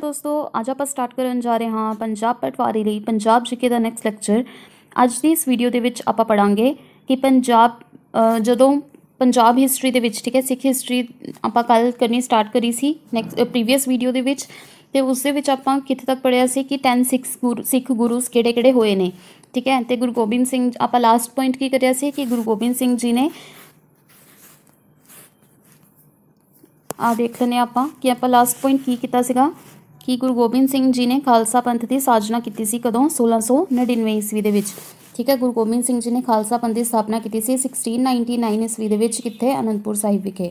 ਦੋਸਤੋ ਅੱਜ ਆਪਾਂ ਸਟਾਰਟ ਕਰਨ ਜਾ ਰਹੇ ਹਾਂ ਪੰਜਾਬ ਪਟਵਾਰੀ ਲਈ ਪੰਜਾਬ ਜੀਕੇ ਦਾ ਨੈਕਸਟ ਲੈਕਚਰ ਅੱਜ ਦੀ ਇਸ ਵੀਡੀਓ ਦੇ ਵਿੱਚ ਆਪਾਂ ਪੜਾਂਗੇ ਕਿ ਪੰਜਾਬ ਜਦੋਂ ਪੰਜਾਬ ਹਿਸਟਰੀ ਦੇ ਵਿੱਚ ਠੀਕ ਹੈ ਸਿੱਖ ਹਿਸਟਰੀ ਆਪਾਂ ਕੱਲ ਕਰਨੀ ਸਟਾਰਟ ਕਰੀ ਸੀ ਨੈਕਸਟ ਪ੍ਰੀਵੀਅਸ ਵੀਡੀਓ ਦੇ ਵਿੱਚ ਤੇ ਉਸ ਦੇ ਵਿੱਚ ਆਪਾਂ ਕਿੱਥੇ ਤੱਕ ਪੜਿਆ ਸੀ ਕਿ 10 ਸਿੱਖ ਗੁਰੂ ਸਿੱਖ ਗੁਰੂਸ ਕਿਹੜੇ-ਕਿਹੜੇ ਹੋਏ ਨੇ ਠੀਕ ਹੈ ਤੇ ਗੁਰੂ ਗੋਬਿੰਦ ਸਿੰਘ ਆਪਾਂ ਲਾਸਟ ਪੁਆਇੰਟ ਕੀ ਕਰਿਆ ਸੀ ਕਿ ਗੁਰੂ ਗੋਬਿੰਦ ਸਿੰਘ ਜੀ ਨੇ ਆ ਦੇਖ ਲੈਨੇ ਆਪਾਂ ਕਿ ਆਪਾਂ ਲਾਸਟ ਪੁਆਇੰਟ ਕੀ ਕੀਤਾ ਸੀਗਾ ਕਿ ਗੁਰੂ ਗੋਬਿੰਦ ਸਿੰਘ ਜੀ ਨੇ ਖਾਲਸਾ ਪੰਥ ਦੀ ਸਾਜਨਾ ਕੀਤੀ ਸੀ ਕਦੋਂ 1699 ਈਸਵੀ ਦੇ ਵਿੱਚ ਠੀਕ ਹੈ ਗੁਰੂ ਗੋਬਿੰਦ ਸਿੰਘ ਜੀ ਨੇ ਖਾਲਸਾ ਪੰਥ ਦੀ ਸਥਾਪਨਾ ਕੀਤੀ ਸੀ 1699 ਈਸਵੀ ਦੇ ਵਿੱਚ ਕਿੱਥੇ ਅਨੰਦਪੁਰ ਸਾਹਿਬ ਵਿਖੇ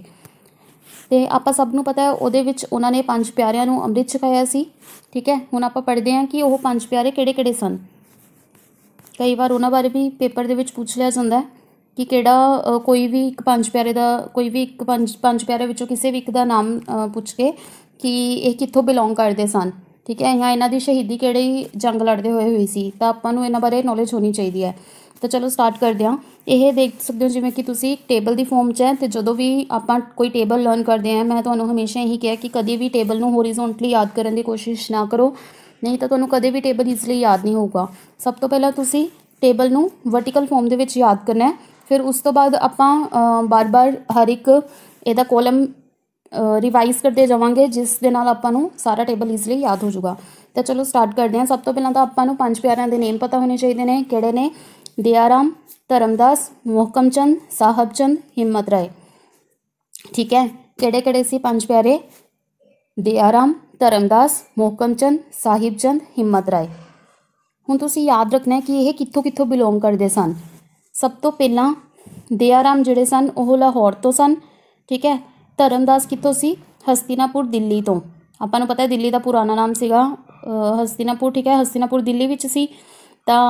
ਤੇ ਆਪਾਂ ਸਭ ਨੂੰ ਪਤਾ ਹੈ ਉਹਦੇ ਵਿੱਚ ਉਹਨਾਂ ਨੇ ਪੰਜ ਪਿਆਰਿਆਂ ਨੂੰ ਅੰਮ੍ਰਿਤ ਛਕਾਇਆ ਸੀ ਠੀਕ ਹੈ ਹੁਣ ਆਪਾਂ ਪੜ੍ਹਦੇ ਹਾਂ ਕਿ ਉਹ ਪੰਜ ਪਿਆਰੇ ਕਿਹੜੇ-ਕਿਹੜੇ ਸਨ ਕਈ ਵਾਰ ਉਹਨਾਂ ਬਾਰੇ ਵੀ ਪੇਪਰ ਦੇ ਵਿੱਚ ਪੁੱਛ ਲਿਆ ਜਾਂਦਾ ਹੈ ਕਿ ਕਿਹੜਾ ਕੋਈ ਵੀ ਇੱਕ ਪੰਜ ਪਿਆਰੇ ਦਾ ਕੋਈ ਵੀ ਇੱਕ ਪੰਜ ਪੰਜ ਪਿਆਰੇ ਵਿੱਚੋਂ ਕਿਸੇ ਵੀ ਇੱਕ ਦਾ ਨਾਮ ਪੁੱਛ ਕੇ ਕਿ ਇਹ ਕਿੱਥੋਂ ਬਿਲੋਂਗ ਕਰਦੇ ਸਨ ਠੀਕ ਹੈ ਜਾਂ ਇਹਨਾਂ ਦੀ ਸ਼ਹੀਦੀ ਕਿਹੜੀ ਜੰਗ ਲੜਦੇ ਹੋਏ ਹੋਈ ਸੀ ਤਾਂ ਆਪਾਂ ਨੂੰ ਇਹਨਾਂ ਬਾਰੇ ਨੌਲੇਜ ਹੋਣੀ ਚਾਹੀਦੀ ਹੈ ਤਾਂ ਚਲੋ ਸਟਾਰਟ ਕਰਦੇ ਹਾਂ ਇਹ ਦੇਖ ਸਕਦੇ ਹੋ ਜਿਵੇਂ ਕਿ ਤੁਸੀਂ ਟੇਬਲ ਦੀ ਫਾਰਮ 'ਚ ਹੈ ਤੇ ਜਦੋਂ ਵੀ ਆਪਾਂ ਕੋਈ ਟੇਬਲ ਲਰਨ ਕਰਦੇ ਹਾਂ ਮੈਂ ਤੁਹਾਨੂੰ ਹਮੇਸ਼ਾ ਇਹੀ ਕਿਹਾ ਕਿ ਕਦੇ ਵੀ ਟੇਬਲ ਨੂੰ ਹੋਰੀਜ਼ੋਨਟਲੀ ਯਾਦ ਕਰਨ ਦੀ ਕੋਸ਼ਿਸ਼ ਨਾ ਕਰੋ ਨਹੀਂ ਤਾਂ ਤੁਹਾਨੂੰ ਕਦੇ ਵੀ ਟੇਬਲ ਈਜ਼ਲੀ ਯਾਦ ਨਹੀਂ ਹੋਊਗਾ ਸਭ ਤੋਂ ਪਹਿਲਾਂ ਤੁਸੀਂ ਟੇਬਲ ਨੂੰ ਵਰਟੀਕਲ ਫਾਰਮ ਦੇ ਵਿੱਚ ਯਾਦ ਕਰਨਾ ਹੈ ਫਿਰ ਉਸ ਤੋਂ ਬਾਅਦ ਆਪਾਂ ਬਾਰ-ਬਾਰ ਹਰ ਇੱਕ ਇਹਦਾ ਕਾਲਮ ਰਿਵਾਈਜ਼ ਕਰਦੇ ਜਾਵਾਂਗੇ ਜਿਸ ਦੇ ਨਾਲ ਆਪਾਂ ਨੂੰ ਸਾਰਾ ਟੇਬਲ ਈਜ਼ੀਲੀ ਯਾਦ ਹੋ ਜਾਊਗਾ ਤਾਂ ਚਲੋ ਸਟਾਰਟ ਕਰਦੇ ਹਾਂ ਸਭ ਤੋਂ ਪਹਿਲਾਂ ਤਾਂ ਆਪਾਂ ਨੂੰ ਪੰਜ ਪਿਆਰਿਆਂ ਦੇ ਨੇਮ ਪਤਾ ਹੋਣੇ ਚਾਹੀਦੇ ਨੇ ਕਿਹੜੇ ਨੇ ਦਿਆਰਾਮ ਧਰਮਦਾਸ ਮੋਹਕਮਚੰਦ ਸਾਹਬਚੰਦ ਹਿੰਮਤ ਰਾਏ ਠੀਕ ਹੈ ਕਿਹੜੇ ਕਿਹੜੇ ਸੀ ਪੰਜ ਪਿਆਰੇ ਦਿਆਰਾਮ ਧਰਮਦਾਸ ਮੋਹਕਮਚੰਦ ਸਾਹਿਬਚੰਦ ਹਿੰਮਤ ਰਾਏ ਹੁਣ ਤੁਸੀਂ ਯਾਦ ਰੱਖਣਾ ਹੈ ਕਿ ਇਹ ਕਿੱਥੋਂ ਕਿੱਥੋਂ ਬਿਲੋਂਗ ਕਰਦੇ ਸਨ ਸਭ ਤੋਂ ਪਹਿਲਾਂ ਦਿਆਰਾਮ ਜਿਹੜੇ ਸਨ ਉਹ ਲਾਹੌਰ ਤੋਂ ਸਨ ਠੀਕ ਹੈ ਧਰਮਦਾਸ ਕਿੱਥੋਂ ਸੀ ਹਸਤੀਨਾਪੁਰ ਦਿੱਲੀ ਤੋਂ ਆਪਾਂ ਨੂੰ ਪਤਾ ਹੈ ਦਿੱਲੀ ਦਾ ਪੁਰਾਣਾ ਨਾਮ ਸੀਗਾ ਹਸਤੀਨਾਪੁਰ ਠੀਕ ਹੈ ਹਸਤੀਨਾਪੁਰ ਦਿੱਲੀ ਵਿੱਚ ਸੀ ਤਾਂ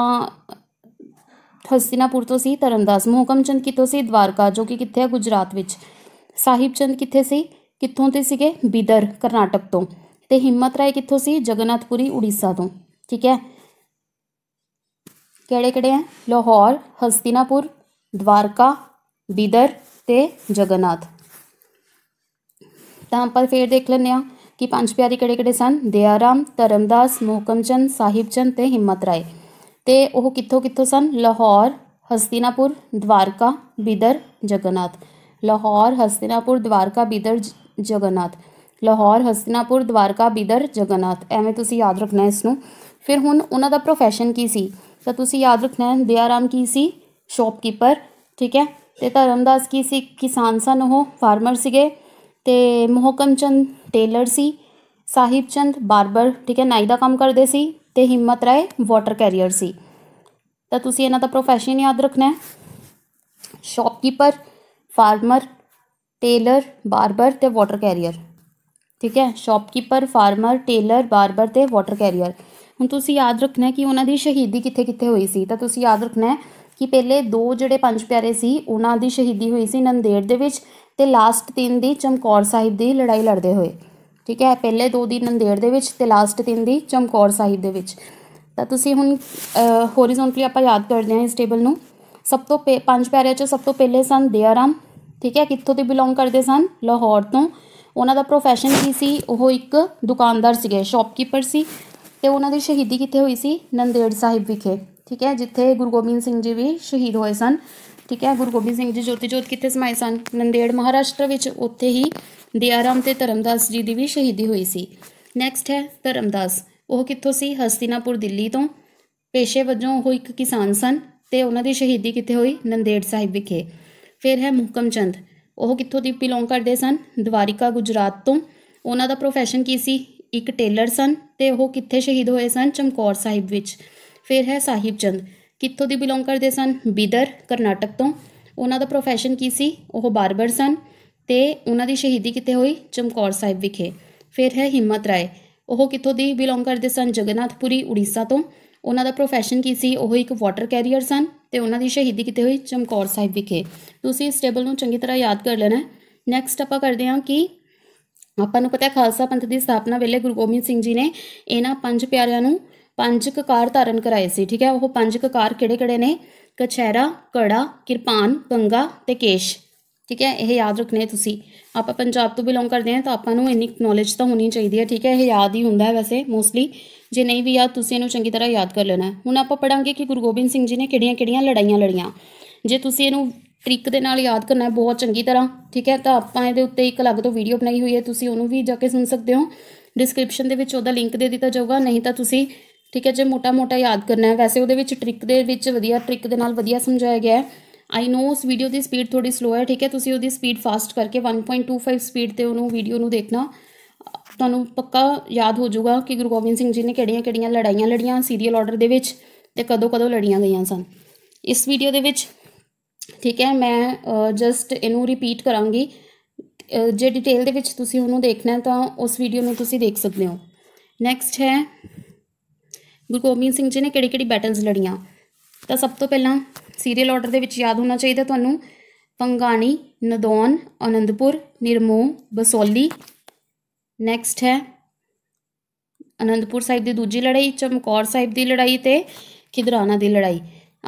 ਹਸਤੀਨਾਪੁਰ ਤੋਂ ਸੀ ਧਰਮਦਾਸ ਮੋਹਕਮ ਚੰਦ ਕਿੱਥੋਂ ਸੀ ਦਵਾਰਕਾ ਜੋ ਕਿ ਕਿੱਥੇ ਹੈ ਗੁਜਰਾਤ ਵਿੱਚ ਸਾਹਿਬ ਚੰਦ ਕਿੱਥੇ ਸੀ ਕਿੱਥੋਂ ਤੇ ਸੀਗੇ ਬਿਦਰ ਕਰਨਾਟਕ ਤੋਂ ਤੇ ਹਿੰਮਤ ਰਾਏ ਕਿੱਥੋਂ ਸੀ ਜਗਨਨਾਥਪੁਰੀ ਉੜੀਸਾ ਤੋਂ ਠੀਕ ਹੈ ਕਿਹੜੇ ਕਿਹੜੇ ਆ ਲਾਹੌਰ ਹਸਤੀਨਾਪੁਰ ਦਵਾਰਕਾ ਬਿਦਰ ਤੇ ਜਗਨਨਾਥ ਤਾਂ ਆਪਾਂ ਫੇਰ ਦੇਖ ਲੈਂਦੇ ਆ ਕਿ ਪੰਜ ਪਿਆਰੇ ਕਿਹੜੇ ਕਿਹੜੇ ਸਨ ਦਿਆਰਾਮ ਧਰਮਦਾਸ ਮੋਹਕਮਚੰਦ ਸਾਹਿਬਚੰਦ ਤੇ ਹਿੰਮਤ ਰਾਏ ਤੇ ਉਹ ਕਿੱਥੋਂ ਕਿੱਥੋਂ ਸਨ ਲਾਹੌਰ ਹਸਤੀਨਾਪੁਰ ਦਵਾਰਕਾ ਬਿਦਰ ਜਗਨਨਾਥ ਲਾਹੌਰ ਹਸਤੀਨਾਪੁਰ ਦਵਾਰਕਾ ਬਿਦਰ ਜਗਨਨਾਥ ਲਾਹੌਰ ਹਸਤੀਨਾਪੁਰ ਦਵਾਰਕਾ ਬਿਦਰ ਜਗਨਨਾਥ ਐਵੇਂ ਤੁਸੀਂ ਯਾਦ ਰੱਖਣਾ ਇਸ ਨੂੰ ਫਿਰ ਹੁਣ ਉਹਨਾਂ ਦਾ profession ਕੀ ਸੀ ਤਾਂ ਤੁਸੀਂ ਯਾਦ ਰੱਖਣਾ ਹੈ ਦਿਆਰਾਮ ਕੀ ਸੀ ਸ਼ਾਪਕੀਪਰ ਠੀਕ ਹੈ ਤੇ ਧਰਮਦਾਸ ਕੀ ਸੀ ਕਿਸਾਨ ਸਨ ਉਹ ਫਾਰਮਰ ਸੀਗੇ ਤੇ ਮੋਹਕਮ ਚੰਦ ਟੇਲਰ ਸੀ ਸਾਹਿਬ ਚੰਦ ਬਾਰਬਰ ਠੀਕ ਹੈ ਨਾਈ ਦਾ ਕੰਮ ਕਰਦੇ ਸੀ ਤੇ ਹਿੰਮਤ ਰਾਏ ਵਾਟਰ ਕੈਰੀਅਰ ਸੀ ਤਾਂ ਤੁਸੀਂ ਇਹਨਾਂ ਦਾ profession ਯਾਦ ਰੱਖਣਾ ਹੈ ਸ਼ਾਪਕੀਪਰ ਫਾਰਮਰ ਟੇਲਰ ਬਾਰਬਰ ਤੇ ਵਾਟਰ ਕੈਰੀਅਰ ਠੀਕ ਹੈ ਸ਼ਾਪਕੀਪਰ ਫਾਰਮਰ ਟੇਲਰ ਬਾਰਬਰ ਤੇ ਵਾਟਰ ਕੈਰੀਅਰ ਹੁਣ ਤੁਸੀਂ ਯਾਦ ਰੱਖਣਾ ਹੈ ਕਿ ਉਹਨਾਂ ਦੀ ਸ਼ਹੀਦੀ ਕਿੱਥੇ ਕਿੱਥੇ ਹੋਈ ਸੀ ਤਾਂ ਤੁਸੀਂ ਯਾਦ ਰੱਖਣਾ ਹੈ ਕਿ ਪਹਿਲੇ ਦੋ ਜਿਹੜੇ ਪੰਜ ਪਿਆਰੇ ਸੀ ਉਹਨਾਂ ਦੀ ਸ਼ਹੀਦੀ ਹੋਈ ਸੀ ਨੰਦੇੜ ਦੇ ਵਿੱਚ ਤੇ ਲਾਸਟ ਤਿੰਨ ਦੀ ਚਮਕੌਰ ਸਾਹਿਬ ਦੀ ਲੜਾਈ ਲੜਦੇ ਹੋਏ ਠੀਕ ਹੈ ਪਹਿਲੇ ਦੋ ਦੀ ਨੰਦੇੜ ਦੇ ਵਿੱਚ ਤੇ ਲਾਸਟ ਤਿੰਨ ਦੀ ਚਮਕੌਰ ਸਾਹਿਬ ਦੇ ਵਿੱਚ ਤਾਂ ਤੁਸੀਂ ਹੁਣ ਹੋਰੀਜ਼ੋਨਟਲੀ ਆਪਾਂ ਯਾਦ ਕਰਦੇ ਹਾਂ ਇਸ ਟੇਬਲ ਨੂੰ ਸਭ ਤੋਂ ਪੰਜ ਪਿਆਰਿਆਂ ਚੋਂ ਸਭ ਤੋਂ ਪਹਿਲੇ ਸਨ ਦਿਆਰਾਮ ਠੀਕ ਹੈ ਕਿੱਥੋਂ ਦੇ ਬਿਲੋਂਗ ਕਰਦੇ ਸਨ ਲਾਹੌਰ ਤੋਂ ਉਹਨਾਂ ਦਾ profession ਕੀ ਸੀ ਉਹ ਇੱਕ ਦੁਕਾਨਦਾਰ ਸੀਗੇ ਸ਼ਾਪਕੀਪਰ ਸੀ ਤੇ ਉਹਨਾਂ ਦੀ ਸ਼ਹੀਦੀ ਕਿੱਥੇ ਹੋਈ ਸੀ ਨੰਦੇੜ ਸਾਹਿਬ ਵਿਖੇ ਠੀਕ ਹੈ ਜਿੱਥੇ ਗੁਰੂ ਗੋਬਿੰਦ ਸਿੰਘ ਜੀ ਵੀ ਸ਼ਹੀਦ ਹੋਏ ਸਨ ਠੀਕ ਹੈ ਗੁਰੂ ਗੋਬਿੰਦ ਸਿੰਘ ਜੀ ਜੋਤੀ ਜੋਤ ਕਿੱਥੇ ਸਮਾਏ ਸਨ ਨੰਦੇੜ ਮਹਾਰਾਸ਼ਟਰ ਵਿੱਚ ਉੱਥੇ ਹੀ ਦਿਆਰਾਮ ਤੇ ਧਰਮਦਾਸ ਜੀ ਦੀ ਵੀ ਸ਼ਹੀਦੀ ਹੋਈ ਸੀ ਨੈਕਸਟ ਹੈ ਧਰਮਦਾਸ ਉਹ ਕਿੱਥੋਂ ਸੀ ਹਸਤੀਨਾਪੁਰ ਦਿੱਲੀ ਤੋਂ ਪੇਸ਼ੇ ਵਜੋਂ ਉਹ ਇੱਕ ਕਿਸਾਨ ਸਨ ਤੇ ਉਹਨਾਂ ਦੀ ਸ਼ਹੀਦੀ ਕਿੱਥੇ ਹੋਈ ਨੰਦੇੜ ਸਾਹਿਬ ਵਿਖੇ ਫਿਰ ਹੈ ਮੁਕਮ ਚੰਦ ਉਹ ਕਿੱਥੋਂ ਦੀ ਬਿਲੋਂਗ ਕਰਦੇ ਸਨ ਦਵਾਰਿਕਾ ਗੁਜਰਾਤ ਤੋਂ ਉਹਨਾਂ ਦਾ profession ਕੀ ਸੀ ਇੱਕ ਟੇਲਰ ਸਨ ਤੇ ਉਹ ਕਿੱਥੇ ਸ਼ਹੀਦ ਹੋਏ ਸਨ ਚਮਕੌਰ ਸਾਹਿਬ ਵਿੱਚ ਫਿਰ ਹੈ ਸਾਹਿਬ ਚੰਦ ਕਿੱਥੋਂ ਦੀ ਬਿਲੋਂਗ ਕਰਦੇ ਸਨ ਬਿਦਰ ਕਰਨਾਟਕ ਤੋਂ ਉਹਨਾਂ ਦਾ profession ਕੀ ਸੀ ਉਹ ਬਾਰਬਰ ਸਨ ਤੇ ਉਹਨਾਂ ਦੀ ਸ਼ਹੀਦੀ ਕਿੱਥੇ ਹੋਈ ਚਮਕੌਰ ਸਾਹਿਬ ਵਿਖੇ ਫਿਰ ਹੈ ਹਿੰਮਤ ਰਾਏ ਉਹ ਕਿੱਥੋਂ ਦੀ ਬਿਲੋਂਗ ਕਰਦੇ ਸਨ ਜਗਨਨਾਥਪੁਰੀ ਉੜੀਸਾ ਤੋਂ ਉਹਨਾਂ ਦਾ profession ਕੀ ਸੀ ਉਹ ਇੱਕ ਵਾਟਰ ਕੈਰੀਅਰ ਸਨ ਤੇ ਉਹਨਾਂ ਦੀ ਸ਼ਹੀਦੀ ਕਿੱਥੇ ਹੋਈ ਚਮਕੌਰ ਸਾਹਿਬ ਵਿਖੇ ਤੁਸੀਂ ਇਸ ਟੇਬਲ ਨੂੰ ਚੰਗੀ ਤਰ੍ਹਾਂ ਯਾਦ ਕਰ ਲੈਣਾ ਨੈਕਸਟ ਆਪਾਂ ਕਰਦੇ ਹਾਂ ਕਿ ਆਪਾਂ ਨੂੰ ਪਤਾ ਹੈ ਖਾਲਸਾ ਪੰਥ ਦੀ ਸਥਾਪਨਾ ਵੇਲੇ ਗੁਰੂ ਗੋਬਿੰਦ ਸਿੰਘ ਜੀ ਨੇ ਇਹਨਾਂ ਪੰਜ ਪਿਆਰਿਆਂ ਨੂੰ ਪੰਜ ਕਕਾਰ ਧਾਰਨ ਕਰਾਏ ਸੀ ਠੀਕ ਹੈ ਉਹ ਪੰਜ ਕਕਾਰ ਕਿਹੜੇ-ਕਿਹੜੇ ਨੇ ਕਛਹਿਰਾ ਕੜਾ ਕਿਰਪਾਨ ਪੰਗਾ ਤੇ ਕੇਸ਼ ਠੀਕ ਹੈ ਇਹ ਯਾਦ ਰੱਖਨੇ ਤੁਸੀਂ ਆਪਾਂ ਪੰਜਾਬ ਤੋਂ ਬਿਲੋਂਗ ਕਰਦੇ ਆ ਤਾਂ ਆਪਾਂ ਨੂੰ ਇੰਨੀ ਨੋਲੇਜ ਤਾਂ ਹੋਣੀ ਚਾਹੀਦੀ ਹੈ ਠੀਕ ਹੈ ਇਹ ਯਾਦ ਹੀ ਹੁੰਦਾ ਹੈ ਵੈਸੇ ਮੋਸਟਲੀ ਜੇ ਨਹੀਂ ਵੀ ਯਾਦ ਤੁਸੀਂ ਇਹਨੂੰ ਚੰਗੀ ਤਰ੍ਹਾਂ ਯਾਦ ਕਰ ਲੈਣਾ ਹੁਣ ਆਪਾਂ ਪੜਾਂਗੇ ਕਿ ਗੁਰੂ ਗੋਬਿੰਦ ਸਿੰਘ ਜੀ ਨੇ ਕਿਹੜੀਆਂ-ਕਿਹੜੀਆਂ ਲੜਾਈਆਂ ਲੜੀਆਂ ਜੇ ਤੁਸੀਂ ਇਹਨੂੰ ਤਰੀਕ ਦੇ ਨਾਲ ਯਾਦ ਕਰਨਾ ਹੈ ਬਹੁਤ ਚੰਗੀ ਤਰ੍ਹਾਂ ਠੀਕ ਹੈ ਤਾਂ ਆਪਾਂ ਇਹਦੇ ਉੱਤੇ ਇੱਕ ਅਲੱਗ ਤੋਂ ਵੀਡੀਓ ਬਣਾਈ ਹੋਈ ਹੈ ਤੁਸੀਂ ਉਹਨੂੰ ਵੀ ਜਾ ਕੇ ਸੁਣ ਸਕਦੇ ਹੋ ਡਿਸਕ੍ਰਿਪਸ਼ਨ ਦੇ ਵਿੱਚ ਉਹਦਾ ਲਿੰਕ ਦੇ ਦਿੱਤਾ ਜਾਊਗਾ ਨਹੀਂ ਤਾਂ ਤੁਸੀਂ ਠੀਕ ਹੈ ਜੇ ਮੋਟਾ ਮੋਟਾ ਯਾਦ ਕਰਨਾ ਹੈ ਵੈਸੇ ਉਹਦੇ ਵਿੱਚ ਟ੍ਰਿਕ ਦੇ ਵਿੱਚ ਵਧੀਆ ਟ੍ਰਿਕ ਦੇ ਨਾਲ ਵਧੀਆ ਸਮਝਾਇਆ ਗਿਆ ਹੈ ਆਈ ਨੋ ਉਸ ਵੀਡੀਓ ਦੀ ਸਪੀਡ ਥੋੜੀ ਸਲੋ ਹੈ ਠੀਕ ਹੈ ਤੁਸੀਂ ਉਹਦੀ ਸਪੀਡ ਫਾਸਟ ਕਰਕੇ 1.25 ਸਪੀਡ ਤੇ ਉਹਨੂੰ ਵੀਡੀਓ ਨੂੰ ਦੇਖਣਾ ਤੁਹਾਨੂੰ ਪੱਕਾ ਯਾਦ ਹੋ ਜਾਊਗਾ ਕਿ ਗੁਰੂ ਗੋਬਿੰਦ ਸਿੰਘ ਜੀ ਨੇ ਕਿਹੜੀਆਂ-ਕਿਹੜੀਆਂ ਲੜਾਈਆਂ ਲੜੀਆਂ ਸੀਰੀਅਲ ਆਰਡਰ ਦੇ ਵਿੱਚ ਤੇ ਕਦੋਂ-ਕਦੋਂ ਲੜੀਆਂ ਗਈਆਂ ਸਨ ਇਸ ਵੀਡੀਓ ਦੇ ਵਿੱਚ ਠੀਕ ਹੈ ਮੈਂ ਜਸਟ ਇਹਨੂੰ ਰਿਪੀਟ ਕਰਾਂਗੀ ਜੇ ਡਿਟੇਲ ਦੇ ਵਿੱਚ ਤੁਸੀਂ ਉਹਨੂੰ ਦੇਖਣਾ ਤਾਂ ਉਸ ਵੀਡੀਓ ਨੂੰ ਤੁਸੀਂ ਦੇਖ ਸਕਦੇ ਹੋ ਨੈਕਸਟ ਹੈ ਗੁਰੂ ਗੋਬਿੰਦ ਸਿੰਘ ਜੀ ਨੇ ਕਿਹੜੀ ਕਿਹੜੀ ਬੈਟਲਸ ਲੜੀਆਂ ਤਾਂ ਸਭ ਤੋਂ ਪਹਿਲਾਂ ਸੀਰੀਅਲ ਆਰਡਰ ਦੇ ਵਿੱਚ ਯਾਦ ਹੋਣਾ ਚਾਹੀਦਾ ਤੁਹਾਨੂੰ ਪੰਗਾਣੀ ਨਦੌਨ ਅਨੰਦਪੁਰ ਨਿਰਮੋ ਬਸੋਲੀ ਨੈਕਸਟ ਹੈ ਅਨੰਦਪੁਰ ਸਾਹਿਬ ਦੀ ਦੂਜੀ ਲੜਾਈ ਚਮਕੌਰ ਸਾਹਿਬ ਦੀ ਲੜਾਈ ਤੇ ਖਿਦਰਾਣਾ ਦੀ ਲੜਾਈ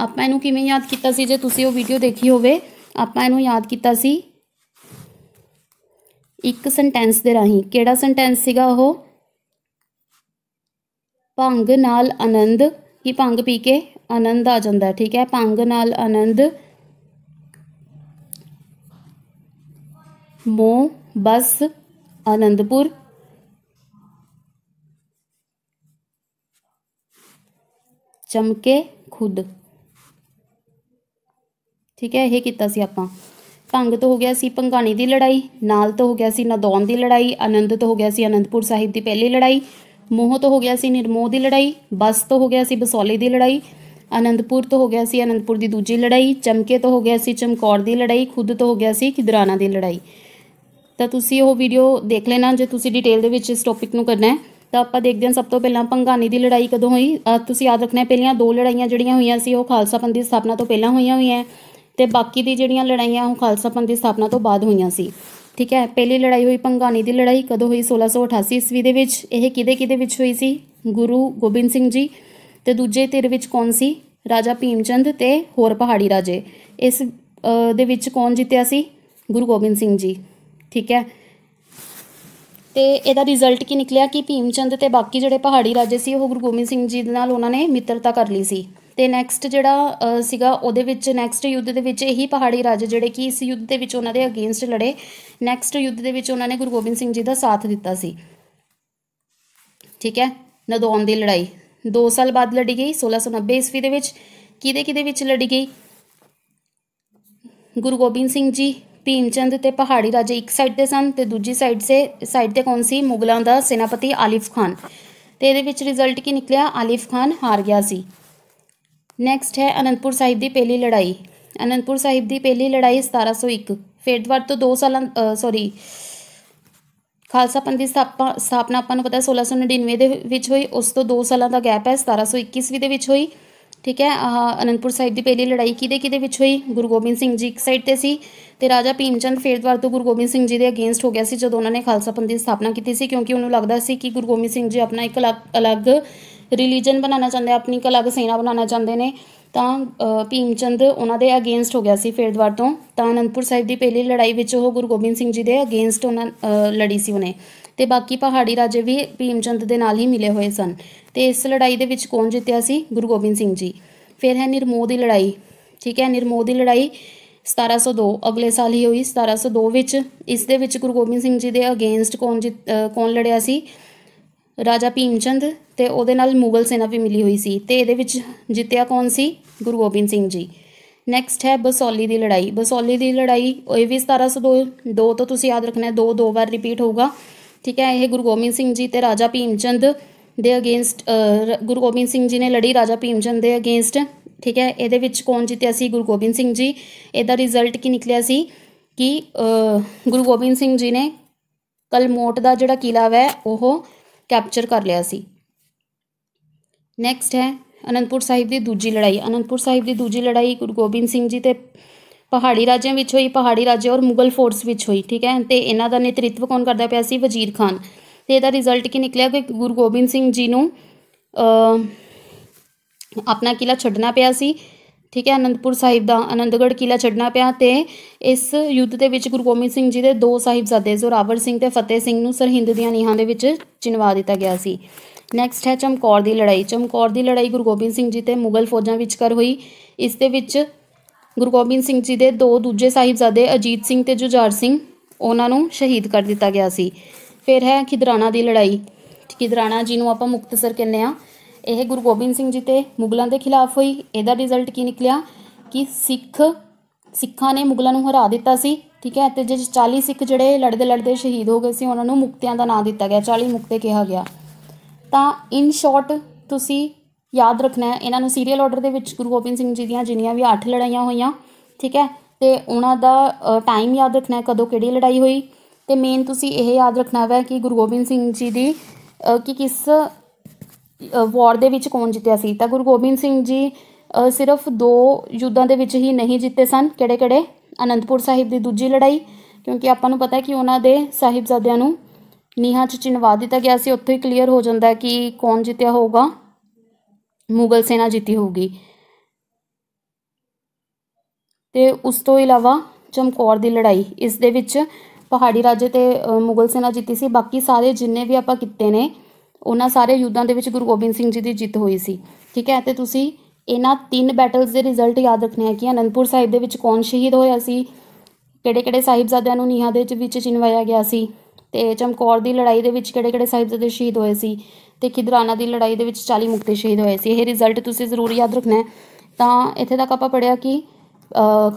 ਆਪਾਂ ਇਹਨੂੰ ਕਿਵੇਂ ਯਾਦ ਕੀਤਾ ਸੀ ਜੇ ਤੁਸੀਂ ਉਹ ਵੀਡੀਓ ਦੇਖੀ ਹੋਵੇ ਆਪਾਂ ਇਹਨੂੰ ਯਾਦ ਕੀਤਾ ਸੀ ਇੱਕ ਸੈਂਟੈਂਸ ਦੇ ਰਾਹੀਂ ਕਿਹੜਾ ਸੈਂਟੈਂਸ ਸੀਗਾ ਉਹ ਭੰਗ ਨਾਲ ਆਨੰਦ ਕੀ ਭੰਗ ਪੀ ਕੇ ਆਨੰਦ ਆ ਜਾਂਦਾ ਠੀਕ ਹੈ ਭੰਗ ਨਾਲ ਆਨੰਦ ਮੋ ਬਸ ਆਨੰਦਪੁਰ ਚਮਕੇ ਖੁਦ ਠੀਕ ਹੈ ਇਹ ਕੀਤਾ ਸੀ ਆਪਾਂ ਭੰਗ ਤੋਂ ਹੋ ਗਿਆ ਸੀ ਭੰਗਾਣੀ ਦੀ ਲੜਾਈ ਨਾਲ ਤੋਂ ਹੋ ਗਿਆ ਸੀ ਨਦੌਨ ਦੀ ਲੜਾਈ ਆਨੰਦ ਤੋਂ ਹੋ ਗਿਆ ਸੀ ਆਨੰਦਪੁਰ ਸਾਹਿਬ ਦੀ ਪਹਿਲੀ ਲੜਾਈ ਮੋਹ ਤੋਂ ਹੋ ਗਿਆ ਸੀ ਨਿਰਮੋਹ ਦੀ ਲੜਾਈ ਬਸ ਤੋਂ ਹੋ ਗਿਆ ਸੀ ਬਸੋਲੇ ਦੀ ਲੜਾਈ ਅਨੰਦਪੁਰ ਤੋਂ ਹੋ ਗਿਆ ਸੀ ਅਨੰਦਪੁਰ ਦੀ ਦੂਜੀ ਲੜਾਈ ਚਮਕੇ ਤੋਂ ਹੋ ਗਿਆ ਸੀ ਚਮਕੌਰ ਦੀ ਲੜਾਈ ਖੁਦ ਤੋਂ ਹੋ ਗਿਆ ਸੀ ਖਿਦਰਾਣਾ ਦੀ ਲੜਾਈ ਤਾਂ ਤੁਸੀਂ ਉਹ ਵੀਡੀਓ ਦੇਖ ਲੈਣਾ ਜੇ ਤੁਸੀਂ ਡਿਟੇਲ ਦੇ ਵਿੱਚ ਇਸ ਟੌਪਿਕ ਨੂੰ ਕਰਨਾ ਹੈ ਤਾਂ ਆਪਾਂ ਦੇਖਦੇ ਹਾਂ ਸਭ ਤੋਂ ਪਹਿਲਾਂ ਪੰਗਾਨੀ ਦੀ ਲੜਾਈ ਕਦੋਂ ਹੋਈ ਤੁਸੀਂ ਯਾਦ ਰੱਖਣਾ ਪਹਿਲੀਆਂ ਦੋ ਲੜਾਈਆਂ ਜਿਹੜੀਆਂ ਹੋਈਆਂ ਸੀ ਉਹ ਖਾਲਸਾ ਪੰਥ ਦੀ ਸਥਾਪਨਾ ਤੋਂ ਪਹਿਲਾਂ ਹੋਈਆਂ ਹੋਈਆਂ ਤੇ ਬਾਕੀ ਦੀ ਜਿਹੜੀਆਂ ਲੜਾਈਆਂ ਉਹ ਖਾਲਸਾ ਪੰਥ ਦੀ ਸਥਾਪਨਾ ਤੋਂ ਬਾਅਦ ਹੋਈਆਂ ਸੀ ਠੀਕ ਹੈ ਪਹਿਲੀ ਲੜਾਈ ਹੋਈ ਪੰਗਾਨੀ ਦੀ ਲੜਾਈ ਕਦੋਂ ਹੋਈ 1688 ਈਸਵੀ ਦੇ ਵਿੱਚ ਇਹ ਕਿਦੇ ਕਿਦੇ ਵਿੱਚ ਹੋਈ ਸੀ ਗੁਰੂ ਗੋਬਿੰਦ ਸਿੰਘ ਜੀ ਤੇ ਦੂਜੇ ਧਿਰ ਵਿੱਚ ਕੌਣ ਸੀ ਰਾਜਾ ਭੀਮਚੰਦ ਤੇ ਹੋਰ ਪਹਾੜੀ ਰਾਜੇ ਇਸ ਦੇ ਵਿੱਚ ਕੌਣ ਜਿੱਤਿਆ ਸੀ ਗੁਰੂ ਗੋਬਿੰਦ ਸਿੰਘ ਜੀ ਠੀਕ ਹੈ ਤੇ ਇਹਦਾ ਰਿਜ਼ਲਟ ਕੀ ਨਿਕਲਿਆ ਕਿ ਭੀਮਚੰਦ ਤੇ ਬਾਕੀ ਜਿਹੜੇ ਪਹਾੜੀ ਰਾਜੇ ਸੀ ਉਹ ਗੁਰੂ ਗੋਬਿੰਦ ਸਿੰਘ ਜੀ ਦੇ ਨਾਲ ਉਹਨਾਂ ਨੇ ਮਿੱਤਰਤਾ ਕਰ ਲਈ ਸੀ ਤੇ ਨੈਕਸਟ ਜਿਹੜਾ ਸੀਗਾ ਉਹਦੇ ਵਿੱਚ ਨੈਕਸਟ ਯੁੱਧ ਦੇ ਵਿੱਚ ਇਹੀ ਪਹਾੜੀ ਰਾਜੇ ਜਿਹੜੇ ਕਿ ਇਸ ਯੁੱਧ ਦੇ ਵਿੱਚ ਉਹਨਾਂ ਦੇ ਅਗੇਂਸਟ ਲੜੇ ਨੈਕਸਟ ਯੁੱਧ ਦੇ ਵਿੱਚ ਉਹਨਾਂ ਨੇ ਗੁਰੂ ਗੋਬਿੰਦ ਸਿੰਘ ਜੀ ਦਾ ਸਾਥ ਦਿੱਤਾ ਸੀ ਠੀਕ ਹੈ ਨਦੌਨ ਦੀ ਲੜਾਈ 2 ਸਾਲ ਬਾਅਦ ਲੜੀ ਗਈ 1690 ਈਸਵੀ ਦੇ ਵਿੱਚ ਕਿਹਦੇ ਕਿਹਦੇ ਵਿੱਚ ਲੜੀ ਗਈ ਗੁਰੂ ਗੋਬਿੰਦ ਸਿੰਘ ਜੀ ਚੰਦ ਤੇ ਪਹਾੜੀ ਰਾਜੇ ਇੱਕ ਸਾਈਡ ਤੇ ਸਨ ਤੇ ਦੂਜੀ ਸਾਈਡ ਸੇ ਸਾਈਡ ਤੇ ਕੌਣ ਸੀ ਮੁਗਲਾਂ ਦਾ ਸੈਨਾਪਤੀ ਆਲਿਫ ਖਾਨ ਤੇ ਇਹਦੇ ਵਿੱਚ ਰਿਜ਼ਲਟ ਕੀ ਨਿਕਲਿਆ ਆਲਿਫ ਖਾਨ ਹਾਰ ਗਿਆ ਸੀ ਨੈਕਸਟ ਹੈ ਅਨੰਦਪੁਰ ਸਾਹਿਬ ਦੀ ਪਹਿਲੀ ਲੜਾਈ ਅਨੰਦਪੁਰ ਸਾਹਿਬ ਦੀ ਪਹਿਲੀ ਲੜਾਈ 1701 ਫੇਰਦਵਾਰ ਤੋਂ 2 ਸਾਲਾਂ ਸੌਰੀ ਖਾਲਸਾ ਪੰਥ ਦੀ ਸਥਾਪਨਾ ਆਪਾਂ ਨੂੰ ਪਤਾ 1699 ਦੇ ਵਿੱਚ ਹੋਈ ਉਸ ਤੋਂ 2 ਸਾਲਾਂ ਦਾ ਗੈਪ ਹੈ 1721 ਦੇ ਵਿੱਚ ਹੋਈ ਠੀਕ ਹੈ ਅਨੰਦਪੁਰ ਸਾਹਿਬ ਦੀ ਪਹਿਲੀ ਲੜਾਈ ਕਿਦੇ ਕਿਦੇ ਵਿੱਚ ਹੋਈ ਗੁਰੂ ਗੋਬਿੰਦ ਸਿੰਘ ਜੀ ਇੱਕ ਸਾਈਡ ਤੇ ਸੀ ਤੇ ਰਾਜਾ ਭੀਮਚੰਦ ਚੰਦ ਫੇਰਦਵਾਰ ਤੋਂ ਗੁਰੂ ਗੋਬਿੰਦ ਸਿੰਘ ਜੀ ਦੇ ਅਗੇਂਸਟ ਹੋ ਗਿਆ ਸੀ ਜਦੋਂ ਉਹਨਾਂ ਨੇ ਖਾਲਸਾ ਪੰਥ ਦੀ ਸਥਾਪਨਾ ਕੀਤੀ ਸੀ ਕਿਉਂਕਿ ਉਹਨੂੰ ਲੱਗਦਾ ਸੀ ਕਿ ਗੁਰੂ ਗੋਬਿੰਦ ਸਿੰਘ ਜੀ ਆਪਣਾ ਇੱਕ ਅਲੱਗ ਰਿਲੀਜਨ ਬਣਾਉਣਾ ਚਾਹੁੰਦੇ ਆਪਣੀ ਕਲਾ ਬਸੇਨਾ ਬਣਾਉਣਾ ਚਾਹੁੰਦੇ ਨੇ ਤਾਂ ਭੀਮ ਚੰਦ ਉਹਨਾਂ ਦੇ ਅਗੇਂਸਟ ਹੋ ਗਿਆ ਸੀ ਫੇਰਦਵਾਰ ਤੋਂ ਤਾਂ ਅਨੰਦਪੁਰ ਸਾਹਿਬ ਦੀ ਪਹਿਲੀ ਲੜਾਈ ਵਿੱਚ ਉਹ ਗੁਰੂ ਗੋਬਿੰਦ ਸਿੰਘ ਜੀ ਦੇ ਅਗੇਂਸਟ ਉਹਨਾਂ ਲੜੀ ਸੀ ਉਹਨੇ ਤੇ ਬਾਕੀ ਪਹਾੜੀ ਰਾਜੇ ਵੀ ਭੀਮ ਚੰਦ ਦੇ ਨਾਲ ਹੀ ਮਿਲੇ ਹੋਏ ਸਨ ਤੇ ਇਸ ਲੜਾਈ ਦੇ ਵਿੱਚ ਕੌਣ ਜਿੱਤਿਆ ਸੀ ਗੁਰੂ ਗੋਬਿੰਦ ਸਿੰਘ ਜੀ ਫਿਰ ਹੈ ਨਿਰਮੋਹ ਦੀ ਲੜਾਈ ਠੀਕ ਹੈ ਨਿਰਮੋਹ ਦੀ ਲੜਾਈ 1702 ਅਗਲੇ ਸਾਲ ਹੀ ਹੋਈ 1702 ਵਿੱਚ ਇਸ ਦੇ ਵਿੱਚ ਗੁਰੂ ਗੋਬਿੰਦ ਸਿੰਘ ਜੀ ਦੇ ਅਗੇਂਸਟ ਕੌਣ ਕੌਣ ਲੜਿਆ ਸੀ ਰਾਜਾ ਭੀਮਚੰਦ ਤੇ ਉਹਦੇ ਨਾਲ ਮੁਗਲ ਸੈਨਾ ਵੀ ਮਿਲੀ ਹੋਈ ਸੀ ਤੇ ਇਹਦੇ ਵਿੱਚ ਜਿੱਤਿਆ ਕੌਣ ਸੀ ਗੁਰੂ ਗੋਬਿੰਦ ਸਿੰਘ ਜੀ ਨੈਕਸਟ ਹੈ ਬਸੌਲੀ ਦੀ ਲੜਾਈ ਬਸੌਲੀ ਦੀ ਲੜਾਈ ਇਹ ਵੀ 1702 ਦੋ ਤੋਂ ਤੁਸੀਂ ਯਾਦ ਰੱਖਣਾ ਹੈ ਦੋ ਦੋ ਵਾਰ ਰਿਪੀਟ ਹੋਊਗਾ ਠੀਕ ਹੈ ਇਹ ਗੁਰੂ ਗੋਬਿੰਦ ਸਿੰਘ ਜੀ ਤੇ ਰਾਜਾ ਭੀਮਚੰਦ ਦੇ ਅਗੇਂਸਟ ਗੁਰੂ ਗੋਬਿੰਦ ਸਿੰਘ ਜੀ ਨੇ ਲੜੀ ਰਾਜਾ ਭੀਮਚੰਦ ਦੇ ਅਗੇਂਸਟ ਠੀਕ ਹੈ ਇਹਦੇ ਵਿੱਚ ਕੌਣ ਜਿੱਤਿਆ ਸੀ ਗੁਰੂ ਗੋਬਿੰਦ ਸਿੰਘ ਜੀ ਇਹਦਾ ਰਿਜ਼ਲਟ ਕੀ ਨਿਕਲਿਆ ਸੀ ਕਿ ਗੁਰੂ ਗੋਬਿੰਦ ਸਿੰਘ ਜੀ ਨੇ ਕਲਮੋਟ ਦਾ ਜਿਹੜਾ ਕਿਲਾ ਹੈ ਉਹ ਕੈਪਚਰ ਕਰ ਲਿਆ ਸੀ ਨੈਕਸਟ ਹੈ ਅਨੰਦਪੁਰ ਸਾਹਿਬ ਦੀ ਦੂਜੀ ਲੜਾਈ ਅਨੰਦਪੁਰ ਸਾਹਿਬ ਦੀ ਦੂਜੀ ਲੜਾਈ ਗੁਰੂ ਗੋਬਿੰਦ ਸਿੰਘ ਜੀ ਤੇ ਪਹਾੜੀ ਰਾਜਿਆਂ ਵਿੱਚ ਹੋਈ ਪਹਾੜੀ ਰਾਜੇ ਔਰ ਮੁਗਲ ਫੋਰਸ ਵਿੱਚ ਹੋਈ ਠੀਕ ਹੈ ਤੇ ਇਹਨਾਂ ਦਾ ਨੇਤ੍ਰਿਤਵ ਕੌਣ ਕਰਦਾ ਪਿਆ ਸੀ ਵਜ਼ੀਰ ਖਾਨ ਤੇ ਇਹਦਾ ਰਿਜ਼ਲਟ ਕੀ ਨਿਕਲਿਆ ਕਿ ਗੁਰੂ ਗੋਬਿੰਦ ਸਿੰਘ ਜੀ ਨੂੰ ਆਪਣਾ ਕਿਲਾ ਛੱਡਣਾ ਪਿਆ ਸੀ ਠੀਕ ਹੈ ਅਨੰਦਪੁਰ ਸਾਹਿਬ ਦਾ ਅਨੰਦਗੜ੍ਹ ਕਿਲਾ ਛੱਡਣਾ ਪਿਆ ਤੇ ਇਸ ਯੁੱਧ ਦੇ ਵਿੱਚ ਗੁਰੂ ਗੋਬਿੰਦ ਸਿੰਘ ਜੀ ਦੇ ਦੋ ਸਾਹਿਬਜ਼ਾਦੇ ਜ਼ੋਰਾਵਰ ਸਿੰਘ ਤੇ ਫਤਿਹ ਸਿੰਘ ਨੂੰ ਸਰਹਿੰਦ ਦੀਆਂ ਨੀਹਾਂ ਦੇ ਵਿੱਚ ਚਿਨਵਾ ਦਿੱਤਾ ਗਿਆ ਸੀ ਨੈਕਸਟ ਹੈ ਚਮਕੌਰ ਦੀ ਲੜਾਈ ਚਮਕੌਰ ਦੀ ਲੜਾਈ ਗੁਰੂ ਗੋਬਿੰਦ ਸਿੰਘ ਜੀ ਤੇ ਮੁਗਲ ਫੌਜਾਂ ਵਿਚਕਾਰ ਹੋਈ ਇਸ ਦੇ ਵਿੱਚ ਗੁਰੂ ਗੋਬਿੰਦ ਸਿੰਘ ਜੀ ਦੇ ਦੋ ਦੂਜੇ ਸਾਹਿਬਜ਼ਾਦੇ ਅਜੀਤ ਸਿੰਘ ਤੇ ਜੁਝਾਰ ਸਿੰਘ ਉਹਨਾਂ ਨੂੰ ਸ਼ਹੀਦ ਕਰ ਦਿੱਤਾ ਗਿਆ ਸੀ ਫਿਰ ਹੈ ਖਿਦਰਾਣਾ ਦੀ ਲੜਾਈ ਖਿਦਰਾਣਾ ਜੀ ਨੂੰ ਆਪਾਂ ਮੁਕਤਸਰ ਕਹਿੰਦੇ ਆ ਇਹ ਗੁਰੂ ਗੋਬਿੰਦ ਸਿੰਘ ਜੀ ਤੇ ਮੁਗਲਾਂ ਦੇ ਖਿਲਾਫ ਹੋਈ ਇਹਦਾ ਰਿਜ਼ਲਟ ਕੀ ਨਿਕਲਿਆ ਕਿ ਸਿੱਖ ਸਿੱਖਾਂ ਨੇ ਮੁਗਲਾਂ ਨੂੰ ਹਰਾ ਦਿੱਤਾ ਸੀ ਠੀਕ ਹੈ ਤੇ ਜਿਹੜੇ 40 ਸਿੱਖ ਜਿਹੜੇ ਲੜਦੇ ਲੜਦੇ ਸ਼ਹੀਦ ਹੋ ਗਏ ਸੀ ਉਹਨਾਂ ਨੂੰ ਮੁਕਤਿਆਂ ਦਾ ਨਾਮ ਦਿੱਤਾ ਗਿਆ 40 ਮੁਕਤੇ ਕਿਹਾ ਗਿਆ ਤਾਂ ਇਨ ਸ਼ਾਰਟ ਤੁਸੀਂ ਯਾਦ ਰੱਖਣਾ ਹੈ ਇਹਨਾਂ ਨੂੰ ਸੀਰੀਅਲ ਆਰਡਰ ਦੇ ਵਿੱਚ ਗੁਰੂ ਗੋਬਿੰਦ ਸਿੰਘ ਜੀ ਦੀਆਂ ਜਿੰਨੀਆਂ ਵੀ 8 ਲੜਾਈਆਂ ਹੋਈਆਂ ਠੀਕ ਹੈ ਤੇ ਉਹਨਾਂ ਦਾ ਟਾਈਮ ਯਾਦ ਰੱਖਣਾ ਹੈ ਕਦੋਂ ਕਿਹੜੀ ਲੜਾਈ ਹੋਈ ਤੇ ਮੇਨ ਤੁਸੀਂ ਇਹ ਯਾਦ ਰੱਖਣਾ ਹੈ ਕਿ ਗੁਰੂ ਗੋਬਿੰਦ ਸਿੰਘ ਜੀ ਦੀ ਕਿ ਕਿਸ ਵਾਰ ਦੇ ਵਿੱਚ ਕੌਣ ਜਿੱਤਿਆ ਸੀ ਤਾਂ ਗੁਰੂ ਗੋਬਿੰਦ ਸਿੰਘ ਜੀ ਸਿਰਫ ਦੋ ਯੁੱਧਾਂ ਦੇ ਵਿੱਚ ਹੀ ਨਹੀਂ ਜਿੱਤੇ ਸਨ ਕਿਹੜੇ ਕਿਹੜੇ ਅਨੰਦਪੁਰ ਸਾਹਿਬ ਦੀ ਦੂਜੀ ਲੜਾਈ ਕਿਉਂਕਿ ਆਪਾਂ ਨੂੰ ਪਤਾ ਹੈ ਕਿ ਉਹਨਾਂ ਦੇ ਸਾਹਿਬਜ਼ਾਦਿਆਂ ਨੂੰ ਨੀਹਾਂ 'ਚ ਚਿਣਵਾ ਦਿੱਤਾ ਗਿਆ ਸੀ ਉੱਥੇ ਹੀ ਕਲੀਅਰ ਹੋ ਜਾਂਦਾ ਹੈ ਕਿ ਕੌਣ ਜਿੱਤਿਆ ਹੋਊਗਾ ਮੁਗਲ ਸੈਨਾ ਜਿੱਤੀ ਹੋਊਗੀ ਤੇ ਉਸ ਤੋਂ ਇਲਾਵਾ ਚਮਕੌਰ ਦੀ ਲੜਾਈ ਇਸ ਦੇ ਵਿੱਚ ਪਹਾੜੀ ਰਾਜੇ ਤੇ ਮੁਗਲ ਸੈਨਾ ਜਿੱਤੀ ਸੀ ਬਾਕੀ ਸਾਰੇ ਜਿੰਨੇ ਵੀ ਆਪਾਂ ਕੀਤੇ ਨੇ ਉਹਨਾਂ ਸਾਰੇ ਯੁੱਧਾਂ ਦੇ ਵਿੱਚ ਗੁਰੂ ਗੋਬਿੰਦ ਸਿੰਘ ਜੀ ਦੀ ਜਿੱਤ ਹੋਈ ਸੀ ਠੀਕ ਹੈ ਤੇ ਤੁਸੀਂ ਇਹਨਾਂ ਤਿੰਨ ਬੈਟਲਸ ਦੇ ਰਿਜ਼ਲਟ ਯਾਦ ਰੱਖਣੇ ਆ ਕਿ ਅਨੰਦਪੁਰ ਸਾਹਿਬ ਦੇ ਵਿੱਚ ਕੌਣ ਸ਼ਹੀਦ ਹੋਇਆ ਸੀ ਕਿਹੜੇ-ਕਿਹੜੇ ਸਾਹਿਬਜ਼ਾਦਿਆਂ ਨੂੰ ਨੀਹਾਂ ਦੇ ਵਿੱਚ ਚਿਨਵਾਇਆ ਗਿਆ ਸੀ ਤੇ ਚਮਕੌਰ ਦੀ ਲੜਾਈ ਦੇ ਵਿੱਚ ਕਿਹੜੇ-ਕਿਹੜੇ ਸਾਹਿਬਜ਼ਾਦੇ ਸ਼ਹੀਦ ਹੋਏ ਸੀ ਤੇ ਖਿਦਰਾਨਾ ਦੀ ਲੜਾਈ ਦੇ ਵਿੱਚ 40 ਮੁਕਤੇ ਸ਼ਹੀਦ ਹੋਏ ਸੀ ਇਹ ਰਿਜ਼ਲਟ ਤੁਸੀਂ ਜ਼ਰੂਰ ਯਾਦ ਰੱਖਣਾ ਹੈ ਤਾਂ ਇੱਥੇ ਤੱਕ ਆਪਾਂ ਪੜਿਆ ਕਿ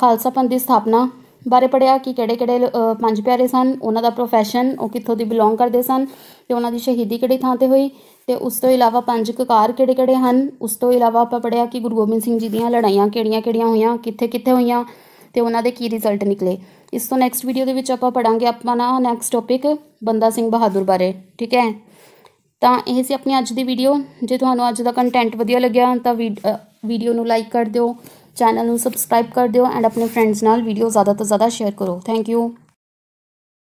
ਖਾਲਸਾ ਪੰਥ ਦੀ ਸਥਾਪਨਾ ਬਾਰੇ ਪੜਿਆ ਕਿ ਕਿਹੜੇ-ਕਿਹੜੇ ਪੰਜ ਪਿਆਰੇ ਸਨ ਉਹਨਾਂ ਦਾ profession ਉਹ ਕਿੱਥੋਂ ਦੀ ਬਿਲੋਂਗ ਕਰਦੇ ਸਨ ਤੇ ਉਹਨਾਂ ਦੀ ਸ਼ਹੀਦੀ ਕਿਹੜੀ ਥਾਂ ਤੇ ਹੋਈ ਤੇ ਉਸ ਤੋਂ ਇਲਾਵਾ ਪੰਜ ਕਕਾਰ ਕਿਹੜੇ-ਕਿਹੜੇ ਹਨ ਉਸ ਤੋਂ ਇਲਾਵਾ ਆਪਾਂ ਪੜਿਆ ਕਿ ਗੁਰੂ ਗੋਬਿੰਦ ਸਿੰਘ ਜੀ ਦੀਆਂ ਲੜਾਈਆਂ ਕਿਹੜੀਆਂ-ਕਿਹੜੀਆਂ ਹੋਈਆਂ ਕਿੱਥੇ-ਕਿੱਥੇ ਹੋਈਆਂ ਤੇ ਉਹਨਾਂ ਦੇ ਕੀ ਰਿਜ਼ਲਟ ਨਿਕਲੇ ਇਸ ਤੋਂ ਨੈਕਸਟ ਵੀਡੀਓ ਦੇ ਵਿੱਚ ਆਪਾਂ ਪੜਾਂਗੇ ਆਪਾਂ ਨਾ ਨੈਕਸਟ ਟੌਪਿਕ ਬੰਦਾ ਸਿੰਘ ਬਹਾਦਰ ਬਾਰੇ ਠੀਕ ਹੈ ਤਾਂ ਇਹ ਸੀ ਆਪਣੀ ਅੱਜ ਦੀ ਵੀਡੀਓ ਜੇ ਤੁਹਾਨੂੰ ਅੱਜ ਦਾ ਕੰਟੈਂਟ ਵਧੀਆ ਲੱਗਿਆ ਤਾਂ ਵੀਡੀਓ ਨੂੰ ਲਾਈਕ ਕਰ ਦਿਓ ਚੈਨਲ ਨੂੰ ਸਬਸਕ੍ਰਾਈਬ ਕਰ ਦਿਓ ਐਂਡ ਆਪਣੇ ਫਰੈਂਡਸ ਨਾਲ ਵੀਡੀਓ ਜ਼ਿਆਦਾ ਤੋਂ ਜ਼ਿਆਦਾ ਸ਼ੇਅਰ ਕਰੋ ਥੈਂਕ ਯੂ